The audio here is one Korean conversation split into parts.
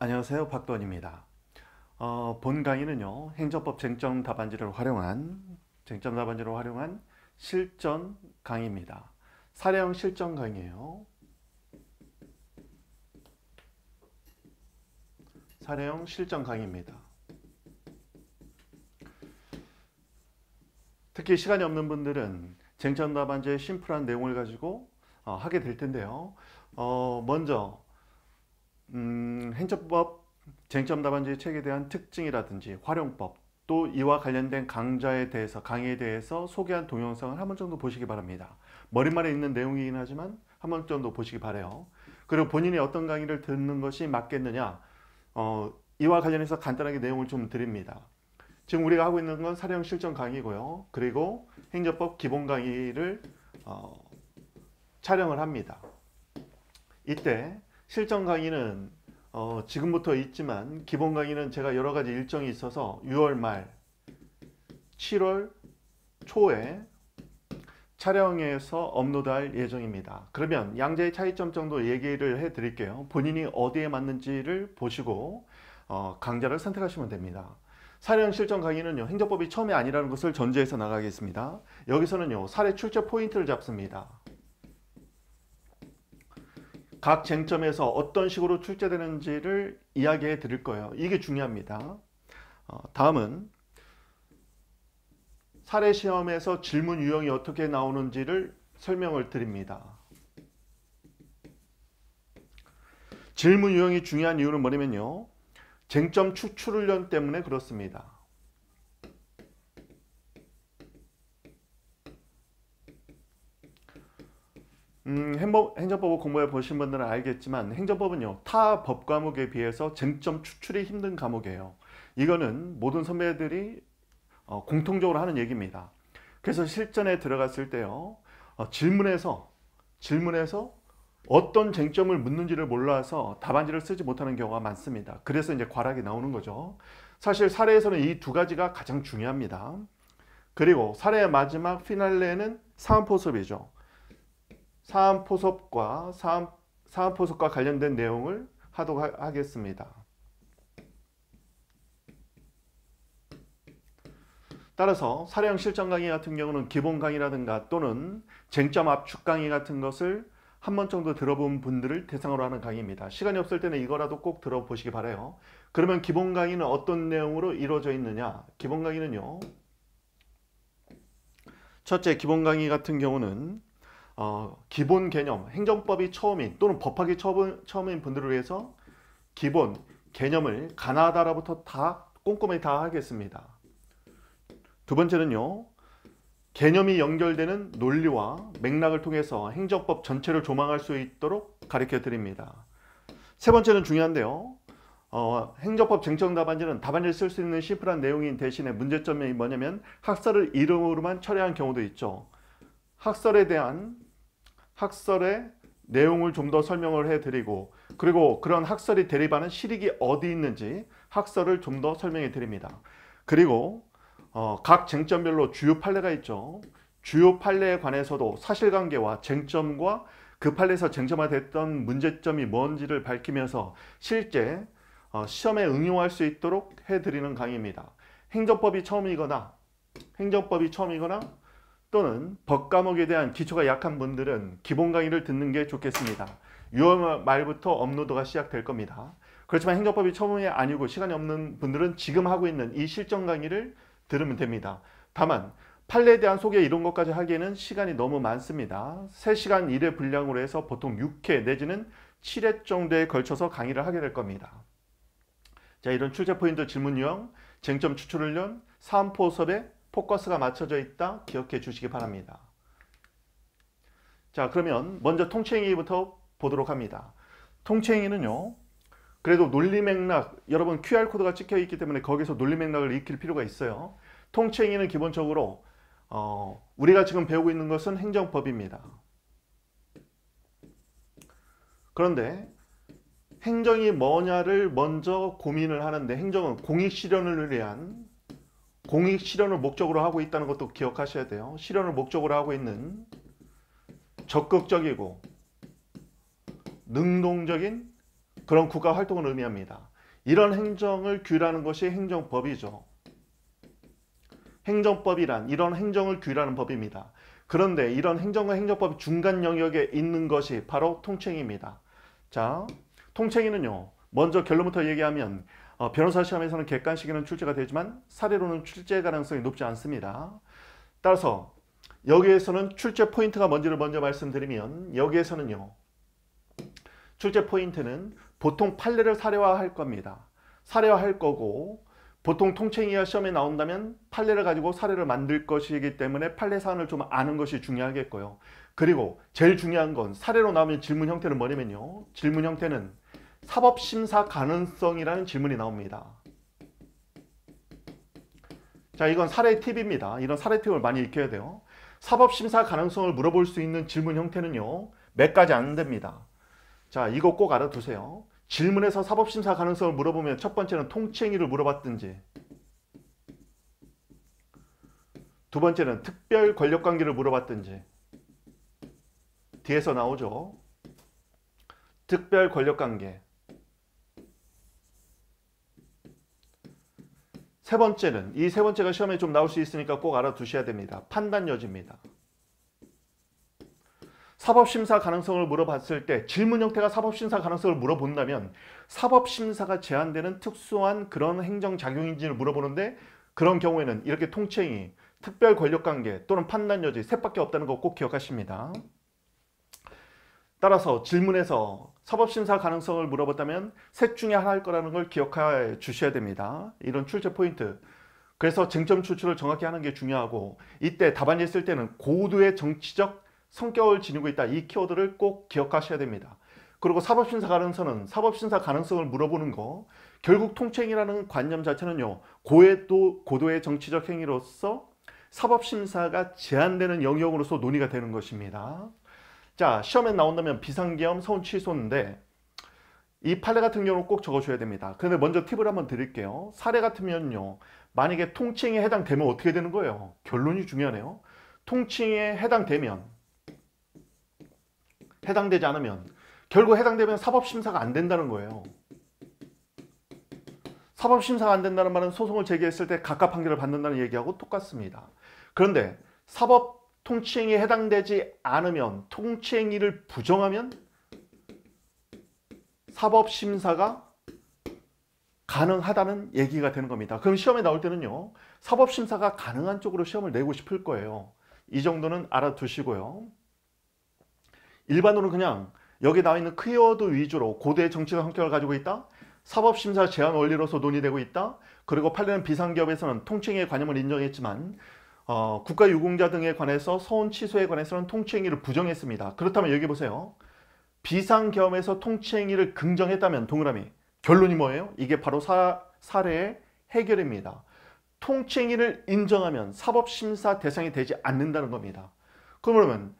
안녕하세요. 박도원입니다. 어, 본 강의는요. 행정법 쟁점 답안지를 활용한 쟁점 답안지를 활용한 실전 강의입니다. 사례형 실전 강의예요. 사례형 실전 강의입니다. 특히 시간이 없는 분들은 쟁점 답안지의 심플한 내용을 가지고 어, 하게 될 텐데요. 어, 먼저 음, 행정법 쟁점 답안제 책에 대한 특징이라든지 활용법 또 이와 관련된 강좌에 대해서 강의에 대해서 소개한 동영상을 한 번 정도 보시기 바랍니다. 머리말에 있는 내용이긴 하지만 한 번 정도 보시기 바래요. 그리고 본인이 어떤 강의를 듣는 것이 맞겠느냐 어, 이와 관련해서 간단하게 내용을 좀 드립니다. 지금 우리가 하고 있는 건 사령 실전 강의고요. 그리고 행정법 기본 강의를 어, 촬영을 합니다. 이때 실전 강의는 어, 지금부터 있지만 기본 강의는 제가 여러 가지 일정이 있어서 6월 말, 7월 초에 촬영해서 업로드할 예정입니다. 그러면 양자의 차이점 정도 얘기를 해 드릴게요. 본인이 어디에 맞는지를 보시고 어, 강좌를 선택하시면 됩니다. 사례형 실전 강의는요. 행정법이 처음이 아니라는 것을 전제해서 나가겠습니다. 여기서는요. 사례 출제 포인트를 잡습니다. 각 쟁점에서 어떤 식으로 출제되는지를 이야기해 드릴 거예요. 이게 중요합니다. 어, 다음은 사례 시험에서 질문 유형이 어떻게 나오는지를 설명을 드립니다. 질문 유형이 중요한 이유는 뭐냐면요. 쟁점 추출훈련 때문에 그렇습니다. 음, 행정법을 공부해 보신 분들은 알겠지만 행정법은요 타 법 과목에 비해서 쟁점 추출이 힘든 과목이에요. 이거는 모든 선배들이 어, 공통적으로 하는 얘기입니다. 그래서 실전에 들어갔을 때요 어, 질문에서 질문에서 어떤 쟁점을 묻는지를 몰라서 답안지를 쓰지 못하는 경우가 많습니다. 그래서 이제 과락이 나오는 거죠. 사실 사례에서는 이 두 가지가 가장 중요합니다. 그리고 사례의 마지막 피날레는 사황 포섭이죠. 사안포섭과 사안, 사안포섭과 관련된 내용을 하도록 하겠습니다. 따라서 사령 실전 강의 같은 경우는 기본 강의라든가 또는 쟁점 압축 강의 같은 것을 한 번 정도 들어본 분들을 대상으로 하는 강의입니다. 시간이 없을 때는 이거라도 꼭 들어보시기 바래요. 그러면 기본 강의는 어떤 내용으로 이루어져 있느냐? 기본 강의는요. 첫째 기본 강의 같은 경우는 어, 기본 개념, 행정법이 처음인 또는 법학이 처음, 처음인 분들을 위해서 기본 개념을 가나다라부터 다 꼼꼼히 다 하겠습니다. 두 번째는요. 개념이 연결되는 논리와 맥락을 통해서 행정법 전체를 조망할 수 있도록 가르쳐 드립니다. 세 번째는 중요한데요. 어, 행정법 쟁점 답안지는 답안지를 쓸 수 있는 심플한 내용인 대신에 문제점이 뭐냐면 학설을 이름으로만 처리한 경우도 있죠. 학설에 대한 학설의 내용을 좀 더 설명을 해드리고 그리고 그런 학설이 대립하는 실익이 어디 있는지 학설을 좀 더 설명해 드립니다. 그리고 어, 각 쟁점별로 주요 판례가 있죠. 주요 판례에 관해서도 사실관계와 쟁점과 그 판례에서 쟁점화됐던 문제점이 뭔지를 밝히면서 실제 어, 시험에 응용할 수 있도록 해드리는 강의입니다. 행정법이 처음이거나 행정법이 처음이거나 또는 법 과목에 대한 기초가 약한 분들은 기본 강의를 듣는 게 좋겠습니다. 6월 말부터 업로드가 시작될 겁니다. 그렇지만 행정법이 처음이 아니고 시간이 없는 분들은 지금 하고 있는 이 실전 강의를 들으면 됩니다. 다만 판례에 대한 소개 이런 것까지 하기에는 시간이 너무 많습니다. 3시간 1회 분량으로 해서 보통 6회 내지는 7회 정도에 걸쳐서 강의를 하게 될 겁니다. 자 이런 출제 포인트 질문 유형, 쟁점 추출 훈련, 사안포섭의 포커스가 맞춰져 있다 기억해 주시기 바랍니다. 자 그러면 먼저 통치행위부터 보도록 합니다. 통치행위는요. 그래도 논리 맥락, 여러분 QR코드가 찍혀 있기 때문에 거기서 논리 맥락을 익힐 필요가 있어요. 통치행위는 기본적으로 어, 우리가 지금 배우고 있는 것은 행정법입니다. 그런데 행정이 뭐냐를 먼저 고민을 하는데 행정은 공익 실현을 위한 공익 실현을 목적으로 하고 있다는 것도 기억하셔야 돼요. 실현을 목적으로 하고 있는 적극적이고 능동적인 그런 국가 활동을 의미합니다. 이런 행정을 규율하는 것이 행정법이죠. 행정법이란 이런 행정을 규율하는 법입니다. 그런데 이런 행정과 행정법 중간 영역에 있는 것이 바로 통칭입니다. 자, 통칭이는요. 먼저 결론부터 얘기하면 어, 변호사 시험에서는 객관식에는 출제가 되지만 사례로는 출제 가능성이 높지 않습니다. 따라서 여기에서는 출제 포인트가 뭔지를 먼저 말씀드리면 여기에서는요. 출제 포인트는 보통 판례를 사례화할 겁니다. 사례화할 거고 보통 통칭이하 시험에 나온다면 판례를 가지고 사례를 만들 것이기 때문에 판례 사안을 좀 아는 것이 중요하겠고요. 그리고 제일 중요한 건 사례로 나오면 질문 형태는 뭐냐면요. 질문 형태는 사법심사 가능성이라는 질문이 나옵니다. 자, 이건 사례 팁입니다. 이런 사례 팁을 많이 익혀야 돼요. 사법심사 가능성을 물어볼 수 있는 질문 형태는요. 몇 가지 안 됩니다. 자, 이거 꼭 알아두세요. 질문에서 사법심사 가능성을 물어보면 첫 번째는 통치행위를 물어봤든지 두 번째는 특별 권력관계를 물어봤든지 뒤에서 나오죠. 특별 권력관계 세 번째는 이 세 번째가 시험에 좀 나올 수 있으니까 꼭 알아두셔야 됩니다. 판단 여지입니다. 사법심사 가능성을 물어봤을 때 질문 형태가 사법심사 가능성을 물어본다면 사법심사가 제한되는 특수한 그런 행정작용인지를 물어보는데 그런 경우에는 이렇게 통칭이 특별 권력관계 또는 판단 여지 셋밖에 없다는 거 꼭 기억하십니다. 따라서 질문에서 사법심사 가능성을 물어봤다면 셋 중에 하나일 거라는 걸 기억해 주셔야 됩니다. 이런 출제 포인트. 그래서 쟁점 추출을 정확히 하는 게 중요하고 이때 답안지 쓸 때는 고도의 정치적 성격을 지니고 있다. 이 키워드를 꼭 기억하셔야 됩니다. 그리고 사법심사 가능성은 사법심사 가능성을 물어보는 거 결국 통칭이라는 관념 자체는요 고해도 고도의 정치적 행위로서 사법심사가 제한되는 영역으로서 논의가 되는 것입니다. 자, 시험에 나온다면 비상계엄, 서운 취소인데 이 판례 같은 경우는 꼭 적어줘야 됩니다. 그런데 먼저 팁을 한번 드릴게요. 사례 같으면요. 만약에 통칭에 해당되면 어떻게 되는 거예요? 결론이 중요하네요. 통칭에 해당되면 해당되지 않으면 결국 해당되면 사법심사가 안 된다는 거예요. 사법심사가 안 된다는 말은 소송을 제기했을 때 각각 판결을 받는다는 얘기하고 똑같습니다. 그런데 사법 통치행위에 해당되지 않으면 통치행위를 부정하면 사법심사가 가능하다는 얘기가 되는 겁니다. 그럼 시험에 나올 때는요. 사법심사가 가능한 쪽으로 시험을 내고 싶을 거예요. 이 정도는 알아두시고요. 일반으로 그냥 여기 나와 있는 키워드 위주로 고대 정치적 성격을 가지고 있다. 사법심사 제한 원리로서 논의되고 있다. 그리고 판례는 비상기업에서는 통칭의 관념을 인정했지만 어, 국가유공자 등에 관해서 서원 취소에 관해서는 통치행위를 부정했습니다. 그렇다면 여기 보세요. 비상겸에서 통치행위를 긍정했다면 동그라미 결론이 뭐예요? 이게 바로 사, 사례의 해결입니다. 통치행위를 인정하면 사법심사 대상이 되지 않는다는 겁니다. 그러면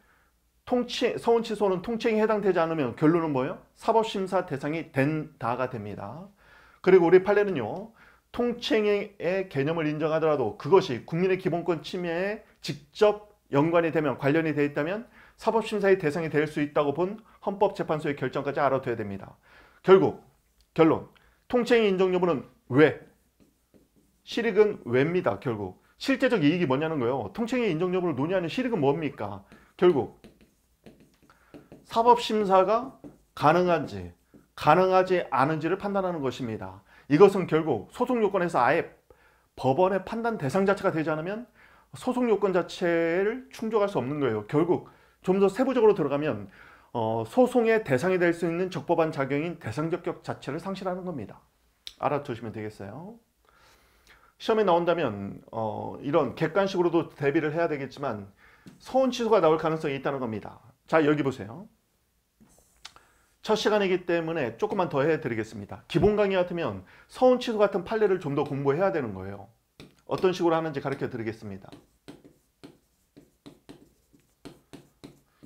통치, 서원 취소는 통치행위에 해당되지 않으면 결론은 뭐예요? 사법심사 대상이 된다가 됩니다. 그리고 우리 판례는요. 통칭의 개념을 인정하더라도 그것이 국민의 기본권 침해에 직접 연관이 되면 관련이 되어 있다면 사법심사의 대상이 될 수 있다고 본 헌법재판소의 결정까지 알아둬야 됩니다. 결국 결론 통칭의 인정 여부는 왜? 실익은 왜입니다. 결국 실제적 이익이 뭐냐는 거예요. 통칭의 인정 여부를 논의하는 실익은 뭡니까? 결국 사법심사가 가능한지 가능하지 않은지를 판단하는 것입니다. 이것은 결국 소송 요건에서 아예 법원의 판단 대상 자체가 되지 않으면 소송 요건 자체를 충족할 수 없는 거예요. 결국 좀 더 세부적으로 들어가면 어, 소송의 대상이 될 수 있는 적법한 작용인 대상적격 자체를 상실하는 겁니다. 알아두시면 되겠어요. 시험에 나온다면 어, 이런 객관식으로도 대비를 해야 되겠지만 소원 취소가 나올 가능성이 있다는 겁니다. 자 여기 보세요. 첫 시간이기 때문에 조금만 더 해드리겠습니다. 기본 강의 같으면 서운 취소 같은 판례를 좀 더 공부해야 되는 거예요. 어떤 식으로 하는지 가르쳐 드리겠습니다.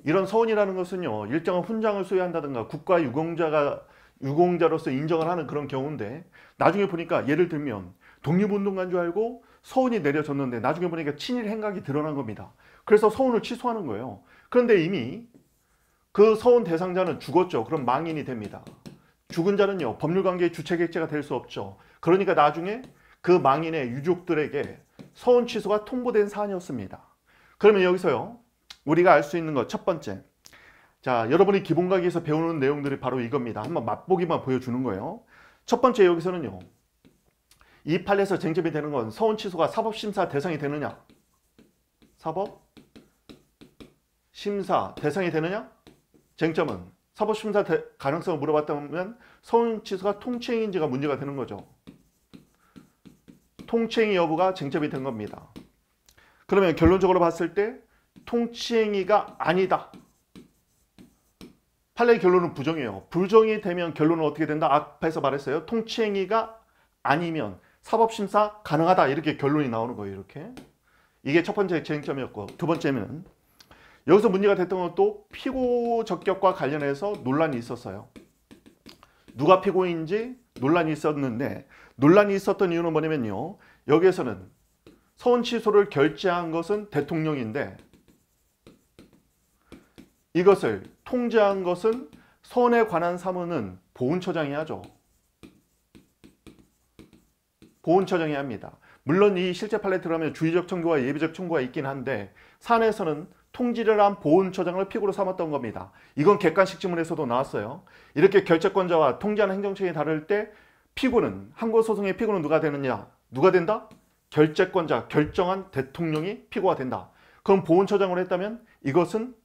이런 서운이라는 것은요. 일정한 훈장을 수여한다든가 국가 유공자가 유공자로서 인정을 하는 그런 경우인데 나중에 보니까 예를 들면 독립운동가인 줄 알고 서운이 내려졌는데 나중에 보니까 친일 행각이 드러난 겁니다. 그래서 서운을 취소하는 거예요. 그런데 이미 그 서원 대상자는 죽었죠. 그럼 망인이 됩니다. 죽은 자는요. 법률관계의 주체객체가 될 수 없죠. 그러니까 나중에 그 망인의 유족들에게 서원 취소가 통보된 사안이었습니다. 그러면 여기서요. 우리가 알 수 있는 것 첫 번째. 자, 여러분이 기본가기에서 배우는 내용들이 바로 이겁니다. 한번 맛보기만 보여주는 거예요. 첫 번째 여기서는요. 이 판례에서 쟁점이 되는 건 서원 취소가 사법심사 대상이 되느냐? 사법 심사 대상이 되느냐? 쟁점은 사법심사 가능성을 물어봤다면 서울지수가 통치행인지가 위 문제가 되는 거죠. 통치행위 여부가 쟁점이 된 겁니다. 그러면 결론적으로 봤을 때 통치행위가 아니다. 판례의 결론은 부정이에요. 부정이 되면 결론은 어떻게 된다? 앞에서 말했어요. 통치행위가 아니면 사법심사 가능하다. 이렇게 결론이 나오는 거예요. 이렇게. 이게 첫 번째 쟁점이었고 두 번째는 여기서 문제가 됐던 건 또 피고 적격과 관련해서 논란이 있었어요. 누가 피고인지 논란이 있었는데 논란이 있었던 이유는 뭐냐면요. 여기에서는 서원 취소를 결재한 것은 대통령인데 이것을 통제한 것은 서원에 관한 사무는 보훈처장이 하죠. 보훈처장이 합니다. 물론 이 실제 팔레트어가면 주의적 청구와 예비적 청구가 있긴 한데 산에서는 통지를 한 보훈처장을 피고로 삼았던 겁니다. 이건 객관식 질문에서도 나왔어요. 이렇게 결재권자와 통지하는 행정처이 다를 때 피고는 항고소송의 피고는 누가 되느냐? 누가 된다? 결재권자, 결정한 대통령이 피고가 된다. 그럼 보훈처장으로 했다면 이것은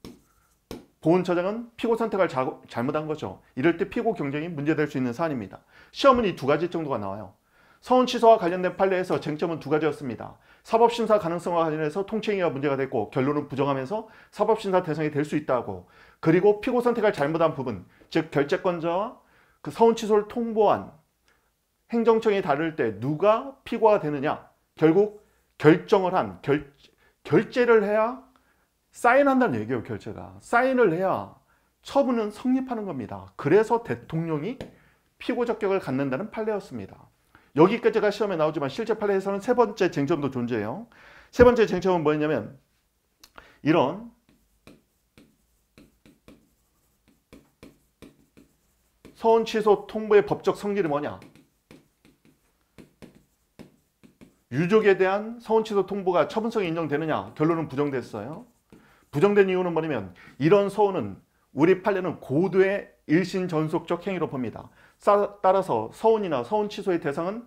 보훈처장은 피고 선택을 자, 잘못한 거죠. 이럴 때 피고 경쟁이 문제될 수 있는 사안입니다. 시험은 이 두 가지 정도가 나와요. 서운 취소와 관련된 판례에서 쟁점은 두 가지였습니다. 사법심사 가능성과 관련해서 통치행위가 문제가 됐고 결론은 부정하면서 사법심사 대상이 될 수 있다고 그리고 피고 선택을 잘못한 부분 즉 결재권자와 그 서운 취소를 통보한 행정청이 다룰 때 누가 피고가 되느냐 결국 결정을 한 결, 결제를 해야 사인한다는 얘기예요 결제가 사인을 해야 처분은 성립하는 겁니다 그래서 대통령이 피고 적격을 갖는다는 판례였습니다 여기까지가 시험에 나오지만 실제 판례에서는 세 번째 쟁점도 존재해요. 세 번째 쟁점은 뭐였냐면 이런 서운 취소 통보의 법적 성질이 뭐냐? 유족에 대한 서운 취소 통보가 처분성이 인정되느냐? 결론은 부정됐어요. 부정된 이유는 뭐냐면 이런 서운은 우리 판례는 고도의 일신 전속적 행위로 봅니다. 따라서 서운이나 서운 취소의 대상은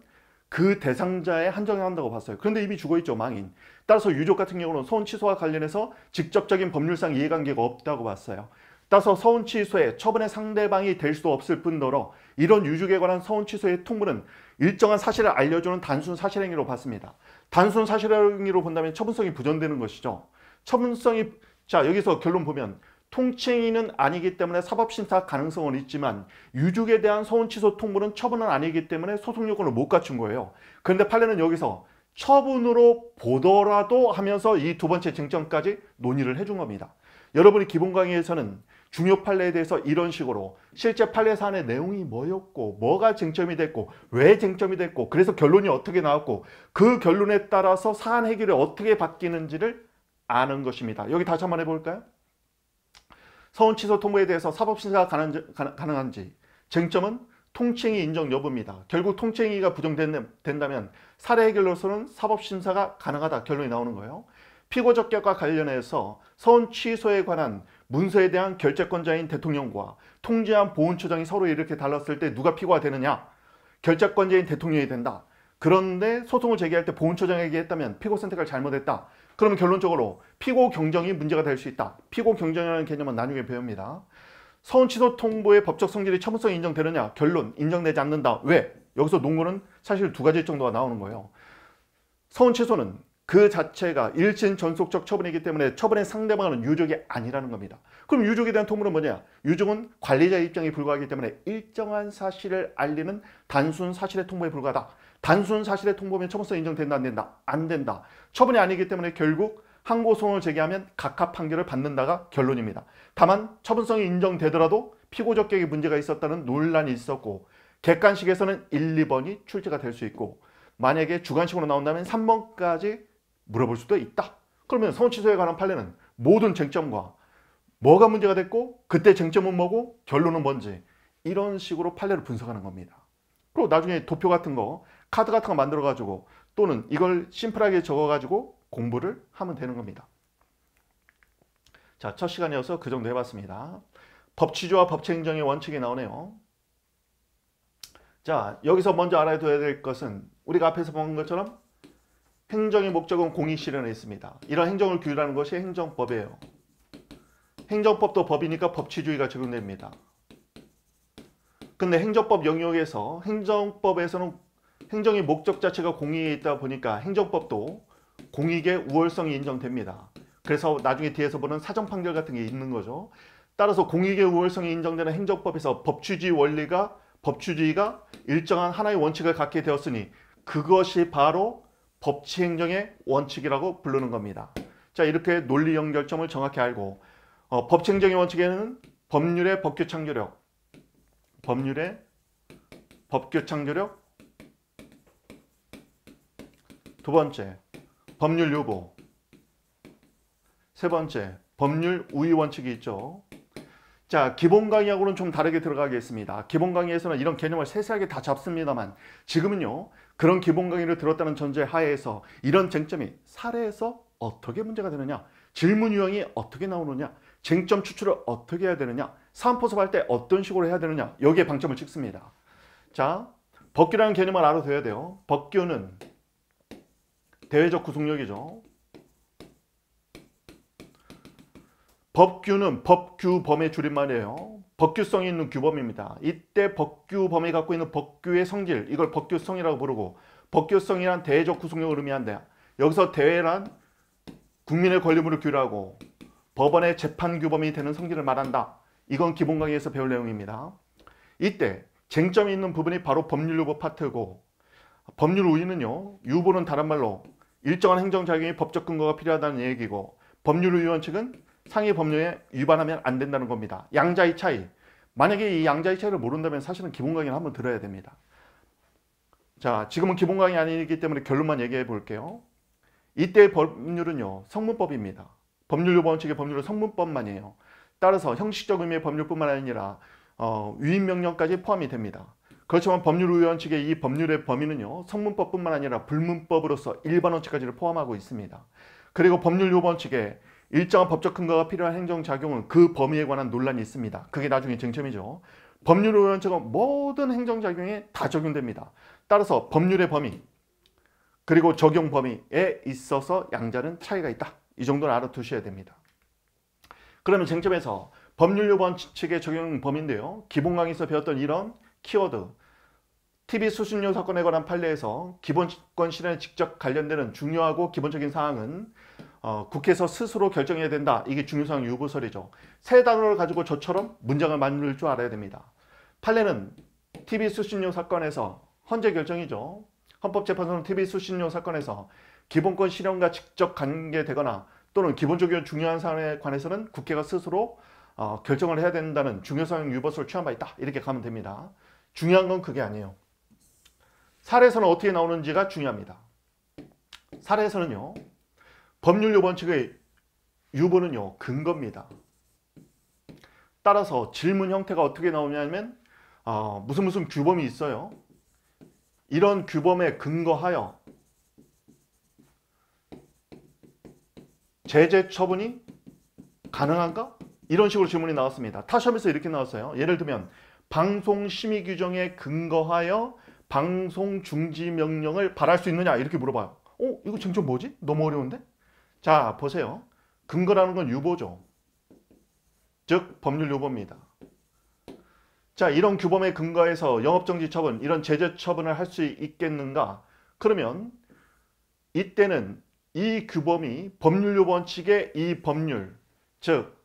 그 대상자에 한정한다고 봤어요. 그런데 이미 죽어있죠. 망인. 따라서 유족 같은 경우는 서운 취소와 관련해서 직접적인 법률상 이해관계가 없다고 봤어요. 따라서 서운 취소에 처분의 상대방이 될 수도 없을 뿐더러 이런 유족에 관한 서운 취소의 통보는 일정한 사실을 알려주는 단순 사실행위로 봤습니다. 단순 사실행위로 본다면 처분성이 부전되는 것이죠. 처분성이 자 여기서 결론 보면 통칭인은 아니기 때문에 사법심사 가능성은 있지만 유족에 대한 소원취소 통보는 처분은 아니기 때문에 소송요건을 못 갖춘 거예요. 그런데 판례는 여기서 처분으로 보더라도 하면서 이 두 번째 쟁점까지 논의를 해 준 겁니다. 여러분이 기본 강의에서는 중요 판례에 대해서 이런 식으로 실제 판례 사안의 내용이 뭐였고 뭐가 쟁점이 됐고 왜 쟁점이 됐고 그래서 결론이 어떻게 나왔고 그 결론에 따라서 사안 해결이 어떻게 바뀌는지를 아는 것입니다. 여기 다시 한번 해볼까요? 서운 취소 통보에 대해서 사법심사가 가능, 한지 쟁점은 통칭이 인정 여부입니다. 결국 통칭이가 부정된다면 사례 해결로서는 사법심사가 가능하다 결론이 나오는 거예요. 피고 적격과 관련해서 서운 취소에 관한 문서에 대한 결재권자인 대통령과 통제한 보훈처장이 서로 이렇게 달랐을 때 누가 피고가 되느냐? 결재권자인 대통령이 된다. 그런데 소송을 제기할 때 보훈처장에게 했다면 피고 선택을 잘못했다. 그러면 결론적으로 피고 경정이 문제가 될 수 있다. 피고 경정이라는 개념은 나중에 배웁니다. 서운 취소 통보의 법적 성질이 처분성 인정되느냐? 결론 인정되지 않는다. 왜? 여기서 논거는 사실 두 가지 정도가 나오는 거예요. 서운 취소는 그 자체가 일진 전속적 처분이기 때문에 처분의 상대방은 유족이 아니라는 겁니다. 그럼 유족에 대한 통보는 뭐냐? 유족은 관리자 입장에 불과하기 때문에 일정한 사실을 알리는 단순 사실의 통보에 불과하다. 단순 사실의 통보면 처분서 인정된다 안 된다 안 된다 처분이 아니기 때문에 결국 항고소송을 제기하면 각하 판결을 받는다가 결론입니다. 다만 처분성이 인정되더라도 피고적격에 문제가 있었다는 논란이 있었고 객관식에서는 1, 2번이 출제가 될 수 있고 만약에 주관식으로 나온다면 3번까지 물어볼 수도 있다. 그러면 성취소에 관한 판례는 모든 쟁점과 뭐가 문제가 됐고 그때 쟁점은 뭐고 결론은 뭔지 이런 식으로 판례를 분석하는 겁니다. 그리고 나중에 도표 같은 거 카드 같은 거 만들어 가지고 또는 이걸 심플하게 적어 가지고 공부를 하면 되는 겁니다. 자, 첫 시간이어서 그 정도 해봤습니다. 법치주와 법치행정의 원칙이 나오네요. 자, 여기서 먼저 알아둬야 될 것은 우리가 앞에서 본 것처럼 행정의 목적은 공익 실현에 있습니다. 이런 행정을 규율하는 것이 행정법이에요. 행정법도 법이니까 법치주의가 적용됩니다. 근데 행정법 영역에서 행정법에서는 행정의 목적 자체가 공익에 있다 보니까 행정법도 공익의 우월성이 인정됩니다. 그래서 나중에 뒤에서 보는 사정 판결 같은 게 있는 거죠. 따라서 공익의 우월성이 인정되는 행정법에서 법치주 원리가 법치주가 일정한 하나의 원칙을 갖게 되었으니 그것이 바로 법치행정의 원칙이라고 부르는 겁니다. 자 이렇게 논리 연결점을 정확히 알고 어, 법치행정의 원칙에는 법률의 법규 창조력, 법률의 법규 창조력, 두 번째, 법률 요보세 번째, 법률 우위 원칙이 있죠. 자, 기본 강의하고는 좀 다르게 들어가겠습니다. 기본 강의에서는 이런 개념을 세세하게 다 잡습니다만 지금은요. 그런 기본 강의를 들었다는 전제 하에서 이런 쟁점이 사례에서 어떻게 문제가 되느냐, 질문 유형이 어떻게 나오느냐, 쟁점 추출을 어떻게 해야 되느냐, 사안포섭할 때 어떤 식으로 해야 되느냐 여기에 방점을 찍습니다. 자, 법규라는 개념을 알아둬야 돼요. 법규는 대외적 구속력이죠. 법규는 법규 범의 줄임말이에요. 법규성이 있는 규범입니다. 이때 법규 범위 갖고 있는 법규의 성질, 이걸 법규성이라고 부르고 법규성이란 대외적 구속력을 의미한다. 여기서 대외란 국민의 권리물을 규율하고 법원의 재판 규범이 되는 성질을 말한다. 이건 기본 강의에서 배울 내용입니다. 이때 쟁점이 있는 부분이 바로 법률 유보 파트고 법률 우위는요. 유보는 다른 말로 일정한 행정작용이 법적 근거가 필요하다는 얘기고 법률위원 측은 상위 법률에 위반하면 안 된다는 겁니다. 양자의 차이. 만약에 이 양자의 차이를 모른다면 사실은 기본 강의를 한번 들어야 됩니다. 자, 지금은 기본 강의 아니기 때문에 결론만 얘기해 볼게요. 이때 법률은요, 성문법입니다. 법률유보원 측의 법률은 성문법만이에요. 따라서 형식적 의미의 법률뿐만 아니라 어, 위임명령까지 포함이 됩니다. 그렇지만 법률의원 측의 이 법률의 범위는요. 성문법뿐만 아니라 불문법으로서 일반 원칙까지를 포함하고 있습니다. 그리고 법률 요번 측에 일정한 법적 근거가 필요한 행정작용은 그 범위에 관한 논란이 있습니다. 그게 나중에 쟁점이죠. 법률의 원측은 모든 행정작용에 다 적용됩니다. 따라서 법률의 범위 그리고 적용 범위에 있어서 양자는 차이가 있다. 이 정도는 알아두셔야 됩니다. 그러면 쟁점에서 법률 요번 측의 적용 범위인데요. 기본 강의에서 배웠던 이런 키워드 TV 수신료 사건에 관한 판례에서 기본권 실현에 직접 관련되는 중요하고 기본적인 사항은 어, 국회에서 스스로 결정해야 된다. 이게 중요사항 유보설이죠. 세 단어를 가지고 저처럼 문장을 만들 줄 알아야 됩니다. 판례는 TV 수신료 사건에서 헌재 결정이죠. 헌법재판소는 TV 수신료 사건에서 기본권 실현과 직접 관계되거나 또는 기본적인 중요한 사항에 관해서는 국회가 스스로 어, 결정을 해야 된다는 중요사항 유보설 을 취한 바 있다. 이렇게 가면 됩니다. 중요한 건 그게 아니에요. 사례에서는 어떻게 나오는지가 중요합니다. 사례에서는요. 법률요 원칙의 유보는요. 근거입니다. 따라서 질문 형태가 어떻게 나오냐면 어, 무슨 무슨 규범이 있어요. 이런 규범에 근거하여 제재 처분이 가능한가? 이런 식으로 질문이 나왔습니다. 타샵에서 이렇게 나왔어요. 예를 들면 방송심의 규정에 근거하여 방송 중지 명령을 발할 수 있느냐 이렇게 물어봐요. 어? 이거 쟁점 뭐지? 너무 어려운데? 자 보세요. 근거라는 건 유보죠. 즉 법률 유보입니다. 자 이런 규범의 근거에서 영업정지 처분, 이런 제재 처분을 할 수 있겠는가? 그러면 이때는 이 규범이 법률 유보 원칙의 이 법률, 즉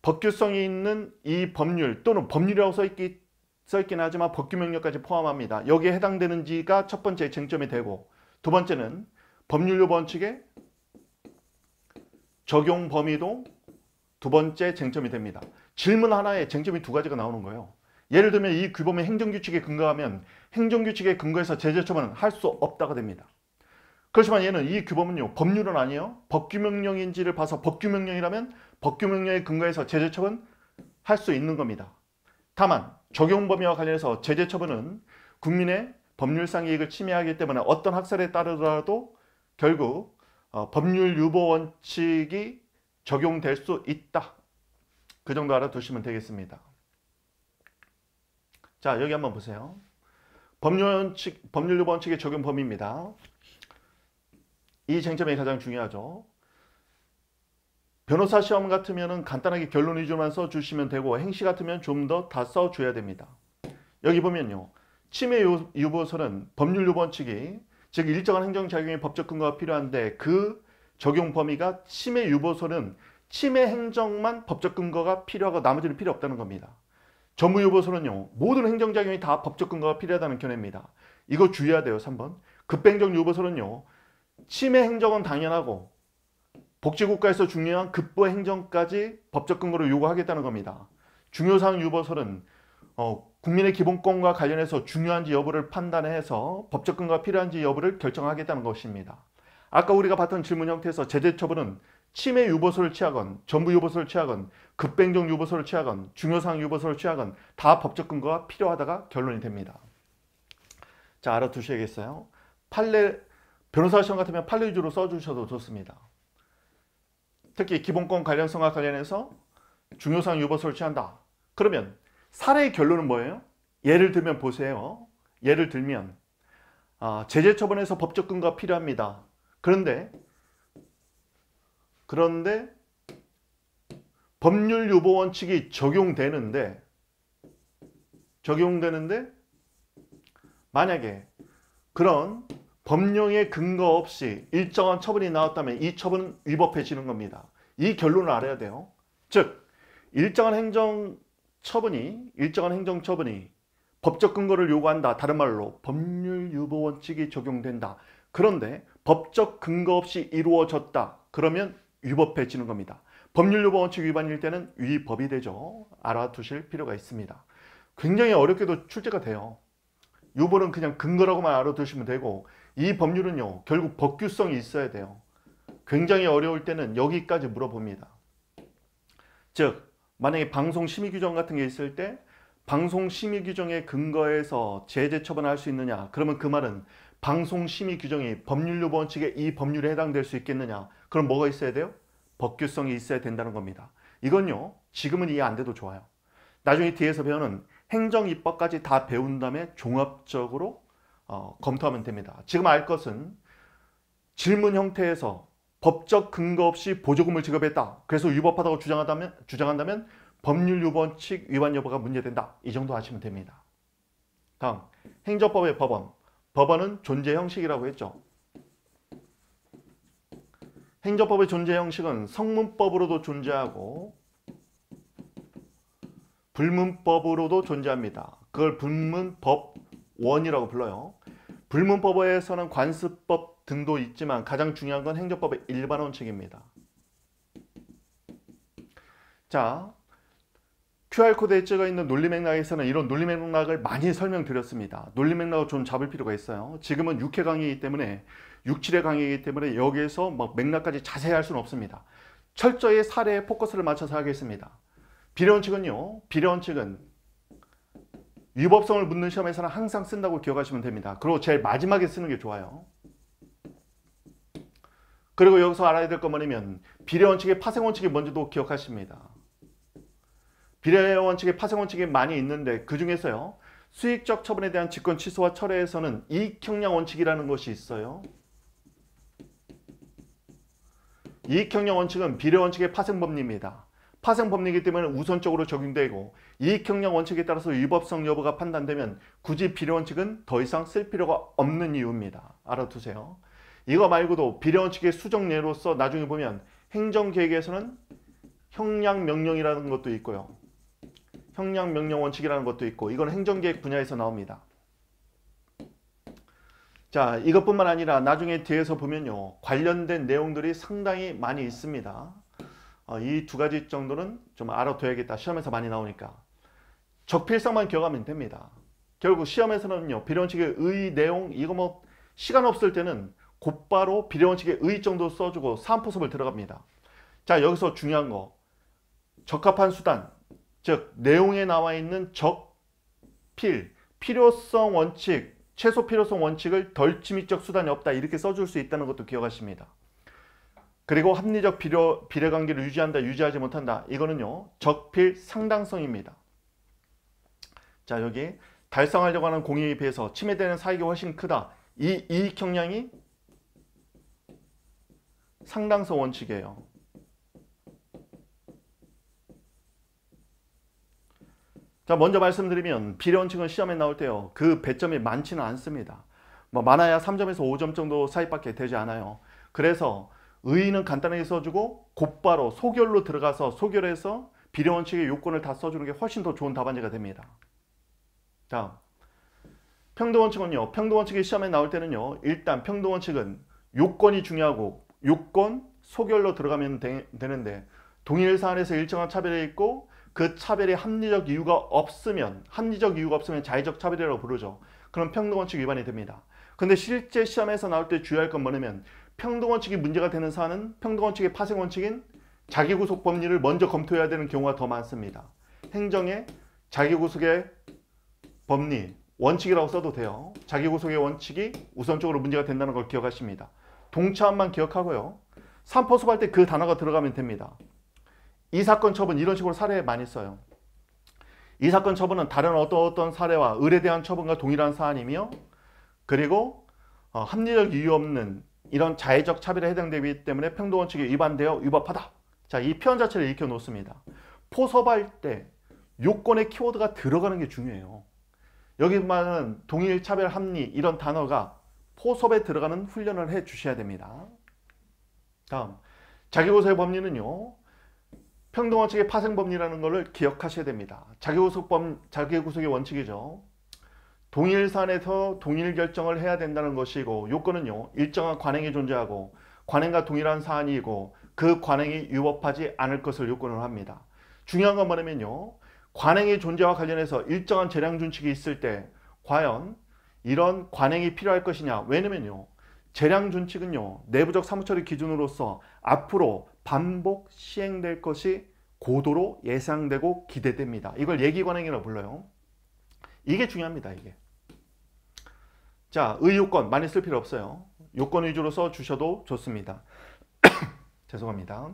법규성이 있는 이 법률 또는 법률이라고 써있기 써있긴 하지만 법규 명령까지 포함합니다. 여기에 해당되는지가 첫 번째 쟁점이 되고 두 번째는 법률요 원칙의 적용 범위도 두 번째 쟁점이 됩니다. 질문 하나에 쟁점이 두 가지가 나오는 거예요. 예를 들면 이 규범의 행정규칙에 근거하면 행정규칙에 근거해서 제재 처분은 할 수 없다가 됩니다. 그렇지만 얘는 이 규범은요 법률은 아니에요. 법규명령인지를 봐서 법규명령이라면 법규명령에 근거해서 제재 처분 할수 있는 겁니다. 다만 적용 범위와 관련해서 제재 처분은 국민의 법률상 이익을 침해하기 때문에 어떤 학설에 따르더라도 결국 어, 법률 유보 원칙이 적용될 수 있다. 그 정도 알아두시면 되겠습니다. 자, 여기 한번 보세요. 법률 원칙, 법률 유보 원칙의 적용 범위입니다. 이 쟁점이 가장 중요하죠. 변호사 시험 같으면 간단하게 결론 위주만 써주시면 되고 행시 같으면 좀 더 다 써줘야 됩니다. 여기 보면요. 침해 유보설은 법률 유본 측이 즉 일정한 행정작용의 법적 근거가 필요한데 그 적용 범위가 침해 유보설은 침해 행정만 법적 근거가 필요하고 나머지는 필요 없다는 겁니다. 전무 유보설은요. 모든 행정작용이 다 법적 근거가 필요하다는 견해입니다. 이거 주의해야 돼요. 3번. 급행정 유보설은요. 침해 행정은 당연하고 복지국가에서 중요한 급보 행정까지 법적 근거를 요구하겠다는 겁니다. 중요사항 유보설은 어, 국민의 기본권과 관련해서 중요한지 여부를 판단해서 법적 근거가 필요한지 여부를 결정하겠다는 것입니다. 아까 우리가 봤던 질문 형태에서 제재 처분은 침해 유보설를 취하건, 전부 유보설를 취하건, 급행정 유보설를 취하건, 중요사항 유보설를 취하건 다 법적 근거가 필요하다가 결론이 됩니다. 자, 알아두셔야겠어요. 판례, 변호사 시험 같으면 판례 위주로 써주셔도 좋습니다. 특히 기본권 관련성과 관련해서 중요사항 유보 설치한다. 그러면 사례의 결론은 뭐예요? 예를 들면 보세요. 예를 들면 아, 제재 처분에서 법적 근거가 필요합니다. 그런데 그런데 법률 유보 원칙이 적용되는데 적용되는데 만약에 그런 법령에 근거 없이 일정한 처분이 나왔다면 이 처분은 위법해지는 겁니다. 이 결론을 알아야 돼요. 즉, 일정한 행정 처분이 일정한 행정 처분이 법적 근거를 요구한다. 다른 말로 법률 유보 원칙이 적용된다. 그런데 법적 근거 없이 이루어졌다. 그러면 위법해지는 겁니다. 법률 유보 원칙 위반일 때는 위법이 되죠. 알아두실 필요가 있습니다. 굉장히 어렵게도 출제가 돼요. 유보는 그냥 근거라고만 알아두시면 되고 이 법률은요. 결국 법규성이 있어야 돼요. 굉장히 어려울 때는 여기까지 물어봅니다. 즉 만약에 방송심의 규정 같은 게 있을 때 방송심의 규정의 근거에서 제재 처분할 수 있느냐 그러면 그 말은 방송심의 규정이 법률유보 원칙에 이 법률에 해당될 수 있겠느냐 그럼 뭐가 있어야 돼요? 법규성이 있어야 된다는 겁니다. 이건요 지금은 이해 안 돼도 좋아요. 나중에 뒤에서 배우는 행정입법까지 다 배운 다음에 종합적으로 어, 검토하면 됩니다. 지금 알 것은 질문 형태에서 법적 근거 없이 보조금을 지급했다. 그래서 위법하다고 주장하다면, 주장한다면 법률 유본칙 위반 여부가 문제된다. 이 정도 하시면 됩니다. 다음, 행정법의 법원. 법원은 존재 형식이라고 했죠. 행정법의 존재 형식은 성문법으로도 존재하고 불문법으로도 존재합니다. 그걸 불문법 원이라고 불러요. 불문법에서는 관습법 등도 있지만 가장 중요한 건 행정법의 일반 원칙입니다. 자, QR코드에 찍어 있는 논리 맥락에서는 이런 논리 맥락을 많이 설명드렸습니다. 논리 맥락을 좀 잡을 필요가 있어요. 지금은 6회 강의이기 때문에 6, 7회 강의이기 때문에 여기에서 막 맥락까지 자세히 할 수는 없습니다. 철저히 사례에 포커스를 맞춰서 하겠습니다. 비례원칙은요. 비례원칙은 위법성을 묻는 시험에서는 항상 쓴다고 기억하시면 됩니다. 그리고 제일 마지막에 쓰는 게 좋아요. 그리고 여기서 알아야 될건 뭐냐면 비례 원칙의 파생 원칙이 뭔지도 기억하십니다. 비례 원칙의 파생 원칙이 많이 있는데 그 중에서요. 수익적 처분에 대한 직권 취소와 철회에서는 이익 형량 원칙이라는 것이 있어요. 이익 형량 원칙은 비례 원칙의 파생법리입니다. 파생법리이기 때문에 우선적으로 적용되고 이익형량 원칙에 따라서 위법성 여부가 판단되면 굳이 비례원칙은 더 이상 쓸 필요가 없는 이유입니다. 알아두세요. 이거 말고도 비례원칙의 수정례로서 나중에 보면 행정계획에서는 형량명령이라는 것도 있고요. 형량명령 원칙이라는 것도 있고 이건 행정계획 분야에서 나옵니다. 자 이것뿐만 아니라 나중에 뒤에서 보면요. 관련된 내용들이 상당히 많이 있습니다. 어, 이두 가지 정도는 좀 알아둬야겠다. 시험에서 많이 나오니까. 적필성만 기억하면 됩니다. 결국 시험에서는요. 비례원칙의 의, 내용 이거 뭐 시간 없을 때는 곧바로 비례원칙의 의 정도 써주고 사안포섭을 들어갑니다. 자 여기서 중요한 거 적합한 수단 즉 내용에 나와 있는 적필 필요성 원칙 최소 필요성 원칙을 덜침입적 수단이 없다 이렇게 써줄 수 있다는 것도 기억하십니다. 그리고 합리적 비례, 비례관계를 유지한다, 유지하지 못한다. 이거는요. 적필 상당성입니다. 자, 여기 달성하려고 하는 공익에 비해서 침해되는 사익이 훨씬 크다. 이 이익 형량이 상당성 원칙이에요. 자, 먼저 말씀드리면 비례 원칙은 시험에 나올 때요. 그 배점이 많지는 않습니다. 뭐 많아야 3점에서 5점 정도 사이밖에 되지 않아요. 그래서 의인은 간단하게 써주고 곧바로 소결로 들어가서 소결해서 비례원칙의 요건을 다 써주는 게 훨씬 더 좋은 답안지가 됩니다. 자, 평등원칙은요. 평등원칙이 시험에 나올 때는요. 일단 평등원칙은 요건이 중요하고 요건 소결로 들어가면 되, 는데 동일 사안에서 일정한 차별이 있고 그 차별이 합리적 이유가 없으면 합리적 이유가 없으면 자의적 차별이라고 부르죠. 그럼 평등원칙 위반이 됩니다. 근데 실제 시험에서 나올 때 주의할 건 뭐냐면 평등원칙이 문제가 되는 사안은 평등원칙의 파생원칙인 자기구속 법률을 먼저 검토해야 되는 경우가 더 많습니다. 행정의 자기구속의 법리, 원칙이라고 써도 돼요. 자기구속의 원칙이 우선적으로 문제가 된다는 걸 기억하십니다. 동차안만 기억하고요. 삼포수할 때 그 단어가 들어가면 됩니다. 이 사건 처분 이런 식으로 사례 많이 써요. 이 사건 처분은 다른 어떤 어떤 사례와 을에 대한 처분과 동일한 사안이며 그리고 어, 합리적 이유 없는 이런 자의적 차별에 해당되기 때문에 평등원칙에 위반되어 위법하다. 자, 이 표현 자체를 익혀 놓습니다. 포섭할 때 요건의 키워드가 들어가는 게 중요해요. 여기만은 동일 차별 합리 이런 단어가 포섭에 들어가는 훈련을 해 주셔야 됩니다. 다음, 자기고사의 법리는요. 평등원칙의 파생법리라는 것을 기억하셔야 됩니다. 자기구속법, 자기구속의 원칙이죠. 동일산에서 동일 결정을 해야 된다는 것이고 요건은요 일정한 관행이 존재하고 관행과 동일한 사안이고 그 관행이 위법하지 않을 것을 요건으로 합니다. 중요한 건 뭐냐면요 관행의 존재와 관련해서 일정한 재량 준칙이 있을 때 과연 이런 관행이 필요할 것이냐 왜냐면요 재량 준칙은요 내부적 사무처리 기준으로서 앞으로 반복 시행될 것이 고도로 예상되고 기대됩니다. 이걸 예기관행이라고 불러요. 이게 중요합니다. 이게. 자, 의요건 많이 쓸 필요 없어요. 요건 위주로 써 주셔도 좋습니다. 죄송합니다.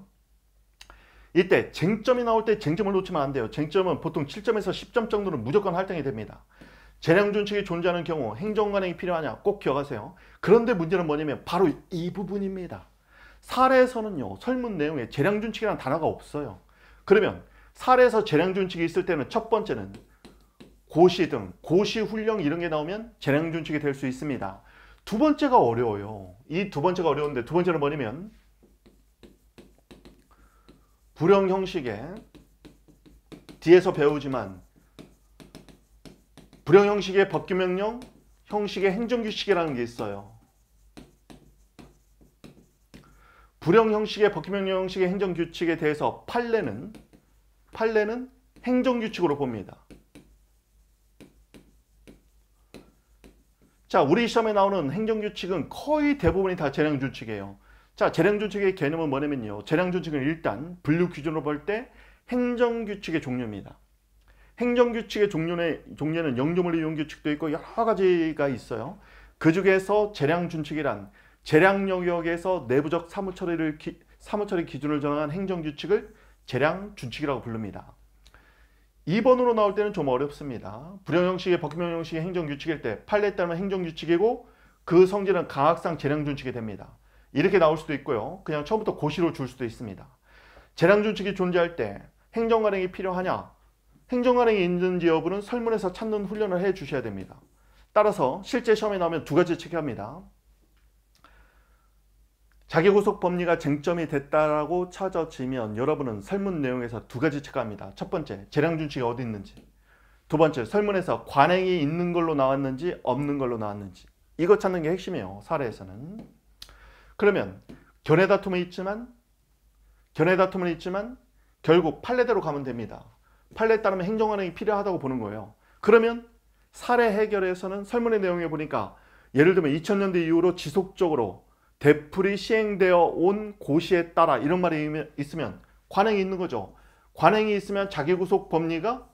이때 쟁점이 나올 때 쟁점을 놓치면 안 돼요. 쟁점은 보통 7점에서 10점 정도는 무조건 할당이 됩니다. 재량준칙이 존재하는 경우 행정관행이 필요하냐 꼭 기억하세요. 그런데 문제는 뭐냐면 바로 이 부분입니다. 사례에서는요. 설문 내용에 재량준칙이라는 단어가 없어요. 그러면 사례에서 재량준칙이 있을 때는 첫 번째는 고시 등 고시 훈령 이런 게 나오면 재량 준칙이 될 수 있습니다. 두 번째가 어려워요. 이 두 번째가 어려운데 두 번째는 뭐냐면 불형 형식의 뒤에서 배우지만 불형 형식의 법규명령, 형식의 행정규칙이라는 게 있어요. 불형 형식의 법규명령 형식의 행정규칙에 대해서 판례는 판례는 행정규칙으로 봅니다. 자, 우리 시험에 나오는 행정규칙은 거의 대부분이 다 재량준칙이에요. 자, 재량준칙의 개념은 뭐냐면요. 재량준칙은 일단 분류 기준으로 볼 때 행정규칙의 종류입니다. 행정규칙의 종류의, 종류는 영조물 리용규칙도 있고 여러 가지가 있어요. 그 중에서 재량준칙이란 재량 영역에서 내부적 사무처리를 기, 사무처리 기준을 정한 행정규칙을 재량준칙이라고 부릅니다. 2번으로 나올 때는 좀 어렵습니다. 불형형식의 버킷명 형식의 행정규칙일 때 판례에 따르면 행정규칙이고 그 성질은 강학상 재량준칙이 됩니다. 이렇게 나올 수도 있고요. 그냥 처음부터 고시로 줄 수도 있습니다. 재량준칙이 존재할 때 행정관행이 필요하냐? 행정관행이 있는지 여부는 설문에서 찾는 훈련을 해 주셔야 됩니다. 따라서 실제 시험에 나오면 두 가지 체크합니다. 자기구속 법리가 쟁점이 됐다라고 찾아지면 여러분은 설문 내용에서 두 가지 체크합니다. 첫 번째, 재량 준칙이 어디 있는지. 두 번째, 설문에서 관행이 있는 걸로 나왔는지 없는 걸로 나왔는지. 이거 찾는 게 핵심이에요. 사례에서는. 그러면 견해 다툼은 있지만 견해 다툼은 있지만 결국 판례대로 가면 됩니다. 판례에 따르면 행정관행이 필요하다고 보는 거예요. 그러면 사례 해결에서는 설문의 내용에 보니까 예를 들면 2000년대 이후로 지속적으로 대풀이 시행되어 온 고시에 따라 이런 말이 있으면 관행이 있는 거죠. 관행이 있으면 자기구속 법리가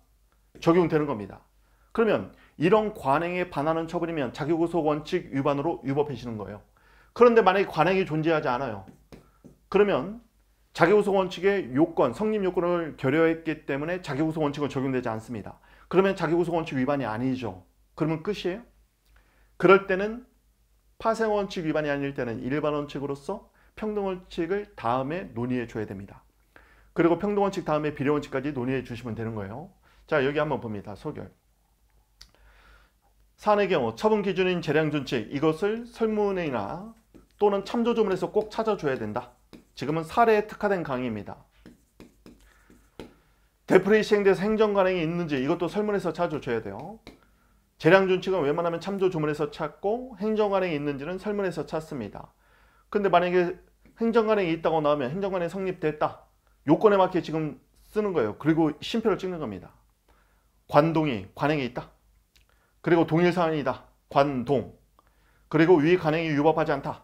적용되는 겁니다. 그러면 이런 관행에 반하는 처분이면 자기구속 원칙 위반으로 위법해지는 거예요. 그런데 만약에 관행이 존재하지 않아요. 그러면 자기구속 원칙의 요건, 성립 요건을 결여했기 때문에 자기구속 원칙은 적용되지 않습니다. 그러면 자기구속 원칙 위반이 아니죠. 그러면 끝이에요? 그럴 때는 파생 원칙 위반이 아닐 때는 일반 원칙으로서 평등 원칙을 다음에 논의해 줘야 됩니다. 그리고 평등 원칙 다음에 비례 원칙까지 논의해 주시면 되는 거예요. 자 여기 한번 봅니다. 소결. 사안의 경우 처분 기준인 재량 준칙 이것을 설문이나 또는 참조조문에서 꼭 찾아줘야 된다. 지금은 사례에 특화된 강의입니다. 데프레이 시행돼서 행정관행이 있는지 이것도 설문에서 찾아줘야 돼요. 재량 준칙은 웬만하면 참조 조문에서 찾고 행정관행이 있는지는 설문에서 찾습니다. 근데 만약에 행정관행이 있다고 나오면 행정관행 성립됐다. 요건에 맞게 지금 쓰는 거예요. 그리고 심표를 찍는 겁니다. 관동이 관행이 있다. 그리고 동일 사안이다. 관동. 그리고 위 관행이 위법하지 않다.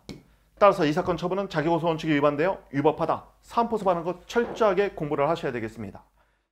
따라서 이 사건 처분은 자기고소 원칙에 위반되어 위법하다. 삼포섭하는 것 철저하게 공부를 하셔야 되겠습니다.